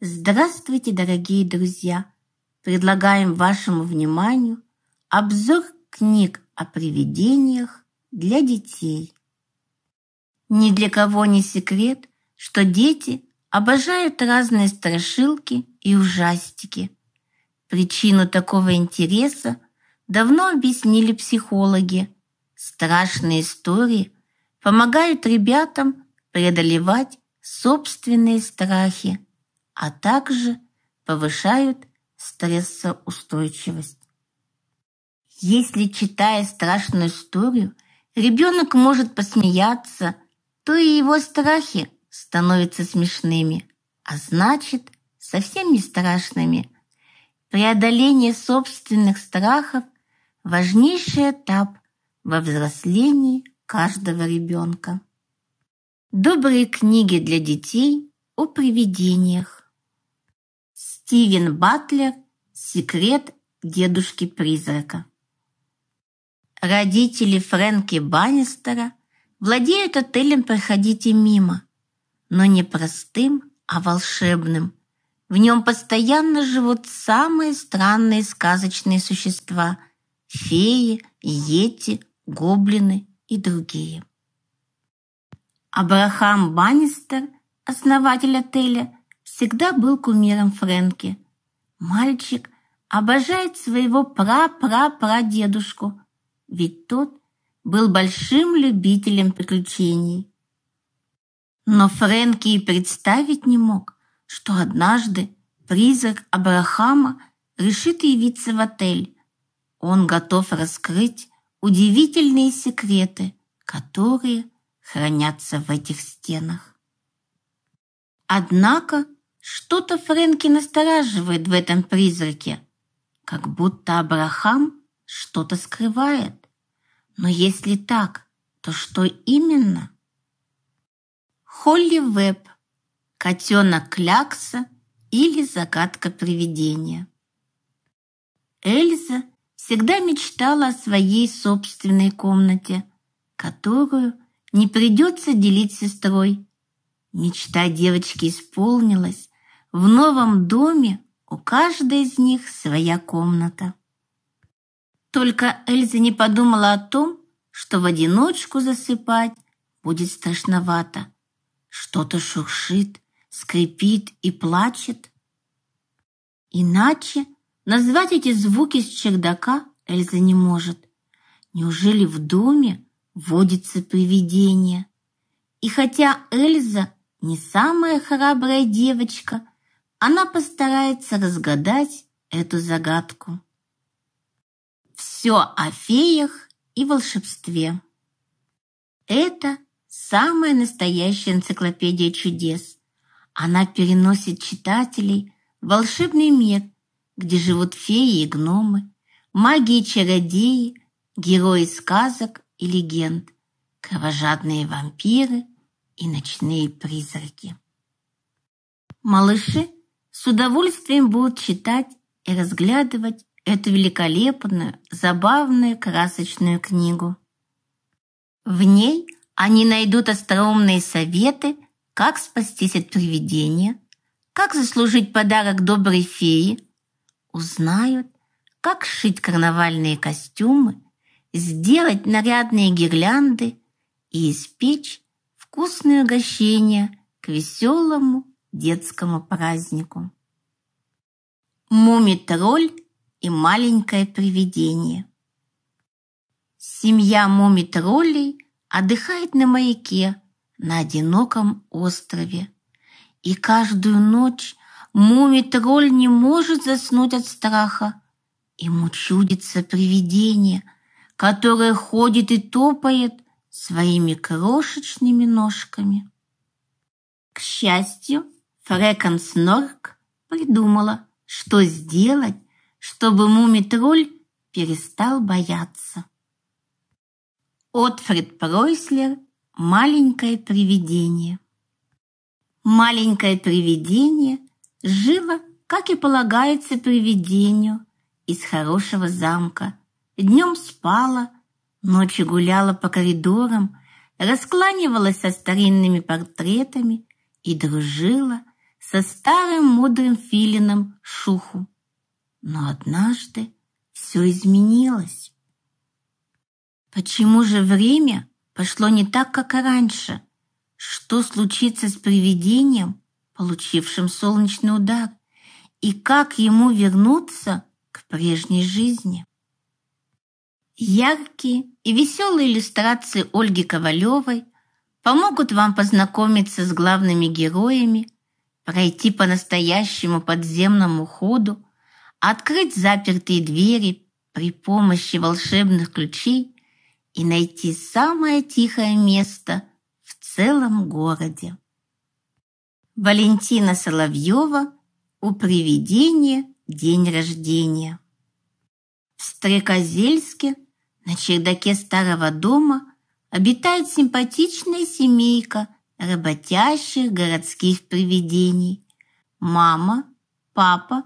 Здравствуйте, дорогие друзья! Предлагаем вашему вниманию обзор книг о привидениях для детей. Ни для кого не секрет, что дети обожают разные страшилки и ужастики. Причину такого интереса давно объяснили психологи. Страшные истории помогают ребятам преодолевать собственные страхи – а также повышают стрессоустойчивость. Если, читая страшную историю, ребенок может посмеяться, то и его страхи становятся смешными, а значит, совсем не страшными. Преодоление собственных страхов – важнейший этап во взрослении каждого ребенка. Добрые книги для детей о привидениях. Стивен Батлер «Секрет дедушки-призрака». Родители Фрэнки Баннистера владеют отелем «Проходите мимо», но не простым, а волшебным. В нем постоянно живут самые странные сказочные существа – феи, йети, гоблины и другие. Абрахам Баннистер, основатель отеля – всегда был кумиром Фрэнки. Мальчик обожает своего прапрапрадедушку, ведь тот был большим любителем приключений. Но Фрэнки и представить не мог, что однажды призрак Абрахама решит явиться в отель. Он готов раскрыть удивительные секреты, которые хранятся в этих стенах. Однако что-то Фрэнки настораживает в этом призраке, как будто Абрахам что-то скрывает. Но если так, то что именно? Холли Веб. Котенок Клякса или загадка привидения. Эльза всегда мечтала о своей собственной комнате, которую не придется делить с сестрой. Мечта девочки исполнилась, в новом доме у каждой из них своя комната. Только Эльза не подумала о том, что в одиночку засыпать будет страшновато. Что-то шуршит, скрипит и плачет. Иначе назвать эти звуки с чердака Эльза не может. Неужели в доме водится привидение? И хотя Эльза не самая храбрая девочка, она постарается разгадать эту загадку. Все о феях и волшебстве. Это самая настоящая энциклопедия чудес. Она переносит читателей в волшебный мир, где живут феи и гномы, маги и чародеи, герои сказок и легенд, кровожадные вампиры и ночные призраки. Малыши – с удовольствием будут читать и разглядывать эту великолепную, забавную, красочную книгу. В ней они найдут остроумные советы, как спастись от привидения, как заслужить подарок доброй феи, узнают, как сшить карнавальные костюмы, сделать нарядные гирлянды и испечь вкусные угощения к веселому детскому празднику. Муми-тролль и маленькое привидение. Семья муми-троллей отдыхает на маяке на одиноком острове. И каждую ночь муми-тролль не может заснуть от страха. Ему чудится привидение, которое ходит и топает своими крошечными ножками. К счастью, Фрэкон Снорк придумала, что сделать, чтобы Муми-тролль перестал бояться. Отфред Пройслер «Маленькое привидение». Маленькое привидение жило, как и полагается привидению, из хорошего замка. Днем спала, ночью гуляла по коридорам, раскланивалась со старинными портретами и дружила со старым мудрым филином Шуху. Но однажды все изменилось. Почему же время пошло не так, как раньше? Что случится с привидением, получившим солнечный удар? И как ему вернуться к прежней жизни? Яркие и веселые иллюстрации Ольги Ковалевой помогут вам познакомиться с главными героями пройти по настоящему подземному ходу, открыть запертые двери при помощи волшебных ключей и найти самое тихое место в целом городе. Валентина Соловьева «У привидения день рождения». В Стрекозельске на чердаке старого дома обитает симпатичная семейка – работящих городских привидений. Мама, папа,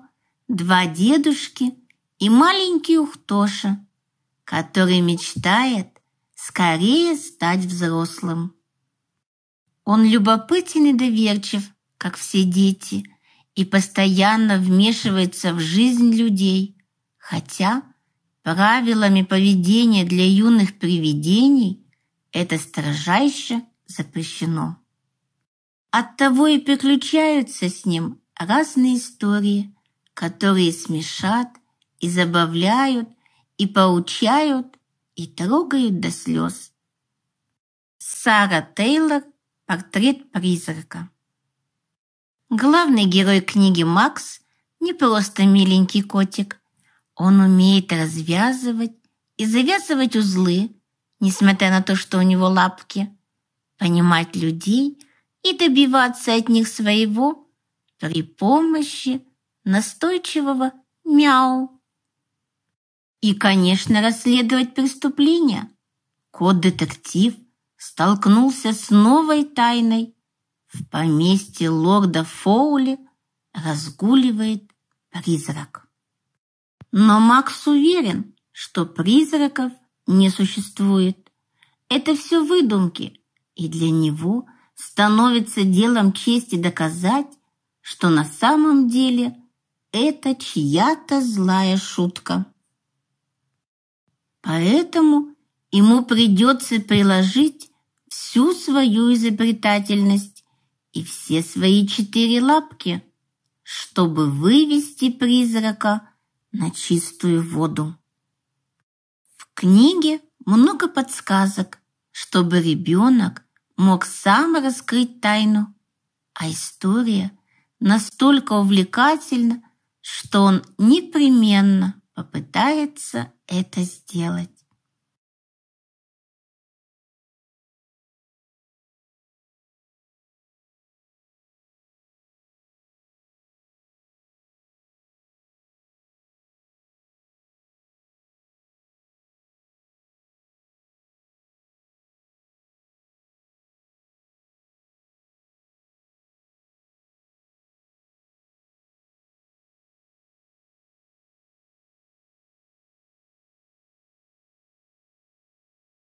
два дедушки и маленький Ухтоша, который мечтает скорее стать взрослым. Он любопытен и доверчив, как все дети, и постоянно вмешивается в жизнь людей, хотя правилами поведения для юных привидений это строжайше запрещено. Оттого и приключаются с ним разные истории, которые смешат и забавляют, и поучают, и трогают до слез. Сара Тейлор «Портрет призрака». Главный герой книги Макс не просто миленький котик. Он умеет развязывать и завязывать узлы, несмотря на то, что у него лапки, понимать людей – и добиваться от них своего при помощи настойчивого мяу. И, конечно, расследовать преступления. Кот-детектив столкнулся с новой тайной. В поместье лорда Фоули разгуливает призрак. Но Макс уверен, что призраков не существует. Это все выдумки, и для него становится делом чести доказать, что на самом деле это чья-то злая шутка. Поэтому ему придется приложить всю свою изобретательность и все свои четыре лапки, чтобы вывести призрака на чистую воду. В книге много подсказок, чтобы ребенок мог сам раскрыть тайну, а история настолько увлекательна, что он непременно попытается это сделать.